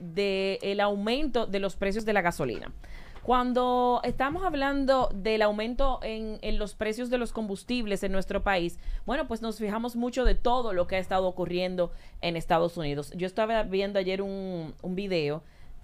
de del aumento de los precios de la gasolina. Cuando estamos hablando del aumento en, los precios de los combustibles en nuestro país, bueno, pues nos fijamos mucho de todo lo que ha estado ocurriendo en Estados Unidos. Yo estaba viendo ayer un video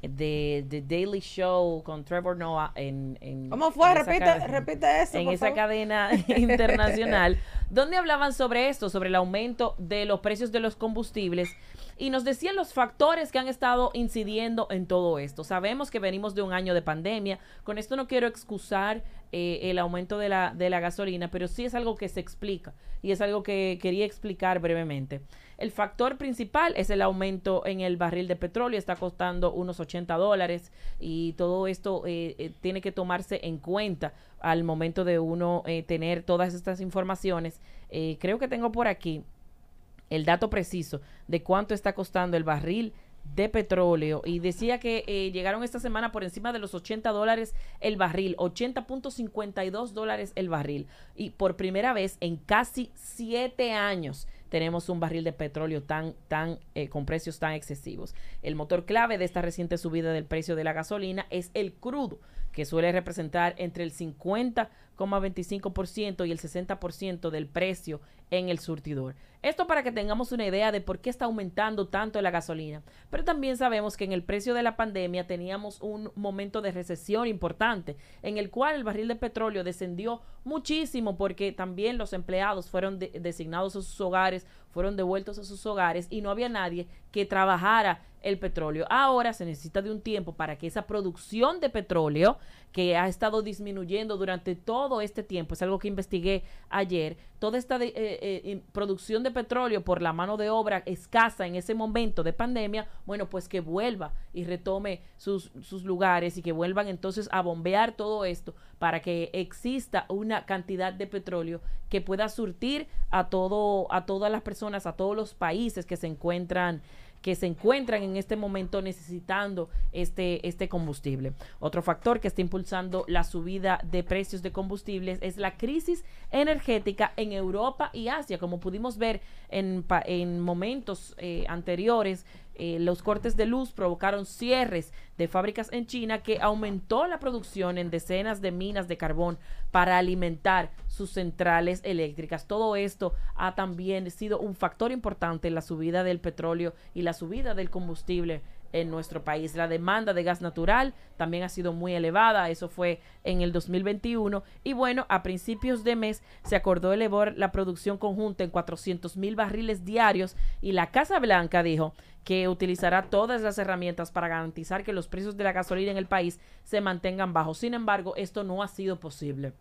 de The Daily Show con Trevor Noah en... en ¿Cómo fue? En esa cadena internacional, donde hablaban sobre esto, sobre el aumento de los precios de los combustibles y nos decían los factores que han estado incidiendo en todo esto. Sabemos que venimos de un año de pandemia, con esto no quiero excusar eh, el aumento de la, gasolina, pero sí es algo que se explica y es algo que quería explicar brevemente. El factor principal es el aumento en el barril de petróleo, está costando unos 80 dólares y todo esto eh, eh, tiene que tomarse en cuenta al momento de uno tener todas estas informaciones. creo que tengo por aquí el dato preciso de cuánto está costando el barril de petróleo y decía que eh, llegaron esta semana por encima de los 80 dólares el barril, 80.52 dólares el barril. Y por primera vez en casi siete años tenemos un barril de petróleo tan, tan, eh, con precios tan excesivos. El motor clave de esta reciente subida del precio de la gasolina es el crudo, que suele representar entre el 50,25% y el 60% del precio en el surtidor. Esto para que tengamos una idea de por qué está aumentando tanto la gasolina. Pero también sabemos que en el precio de la pandemia teníamos un momento de recesión importante, en el cual el barril de petróleo descendió muchísimo porque también los empleados fueron designados a sus hogares, fueron devueltos a sus hogares y no había nadie que trabajara el petróleo. Ahora se necesita de un tiempo para que esa producción de petróleo que ha estado disminuyendo durante todo este tiempo, es algo que investigué ayer, toda esta eh, eh, producción de petróleo por la mano de obra escasa en ese momento de pandemia, bueno, pues que vuelva y retome sus, sus lugares y que vuelvan entonces a bombear todo esto para que exista una cantidad de petróleo que pueda surtir a todo a todas las personas, a todos los países que se encuentran que se encuentran en este momento necesitando este, este combustible. Otro factor que está impulsando la subida de precios de combustibles es la crisis energética en Europa y Asia, como pudimos ver en, en momentos eh, anteriores eh, los cortes de luz provocaron cierres de fábricas en China que aumentó la producción en decenas de minas de carbón para alimentar sus centrales eléctricas. Todo esto ha también sido un factor importante en la subida del petróleo y la subida del combustible en nuestro país. La demanda de gas natural también ha sido muy elevada, eso fue en el 2021. Y bueno, a principios de mes se acordó elevar la producción conjunta en 400 mil barriles diarios y la Casa Blanca dijo que utilizará todas las herramientas para garantizar que los precios de la gasolina en el país se mantengan bajos. Sin embargo, esto no ha sido posible.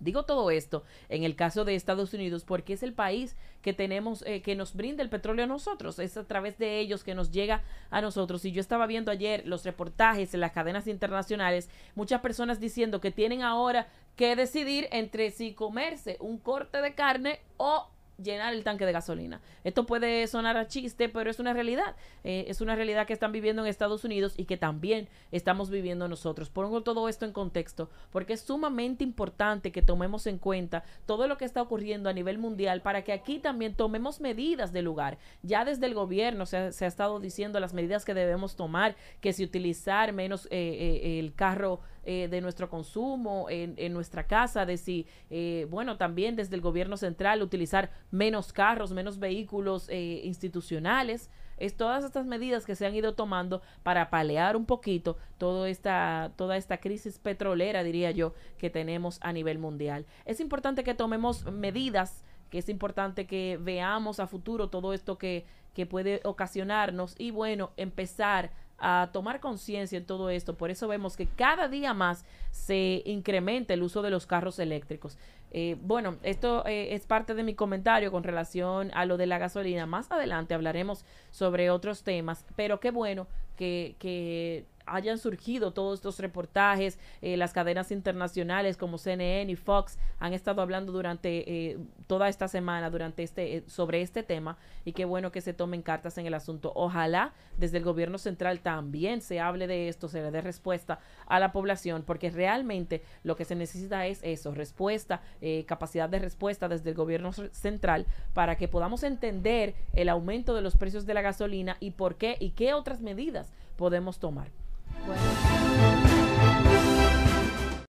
Digo todo esto en el caso de Estados Unidos porque es el país que tenemos, eh, que nos brinda el petróleo a nosotros, es a través de ellos que nos llega a nosotros. Y yo estaba viendo ayer los reportajes en las cadenas internacionales, muchas personas diciendo que tienen ahora que decidir entre si comerse un corte de carne o llenar el tanque de gasolina. Esto puede sonar a chiste, pero es una realidad. Eh, es una realidad que están viviendo en Estados Unidos y que también estamos viviendo nosotros. Pongo todo esto en contexto porque es sumamente importante que tomemos en cuenta todo lo que está ocurriendo a nivel mundial para que aquí también tomemos medidas de lugar. Ya desde el gobierno se ha, estado diciendo las medidas que debemos tomar, que si utilizar menos eh, eh, el carro eh, de nuestro consumo en, en, nuestra casa, de si, eh, bueno, también desde el gobierno central utilizar menos carros, menos vehículos eh, institucionales. Es todas estas medidas que se han ido tomando para palear un poquito toda esta, toda esta crisis petrolera, diría yo, que tenemos a nivel mundial. Es importante que tomemos medidas, que es importante que veamos a futuro todo esto que, que puede ocasionarnos y bueno, empezar a tomar conciencia en todo esto. Por eso vemos que cada día más se incrementa el uso de los carros eléctricos. Eh, bueno, esto eh, es parte de mi comentario con relación a lo de la gasolina. Más adelante hablaremos sobre otros temas, pero qué bueno que, hayan surgido todos estos reportajes, eh, las cadenas internacionales como CNN y Fox han estado hablando durante toda esta semana durante este sobre este tema y qué bueno que se tomen cartas en el asunto. Ojalá desde el gobierno central también se hable de esto, se le dé respuesta a la población, porque realmente lo que se necesita es eso, respuesta, eh, capacidad de respuesta desde el gobierno central para que podamos entender el aumento de los precios de la gasolina y por qué y qué otras medidas podemos tomar.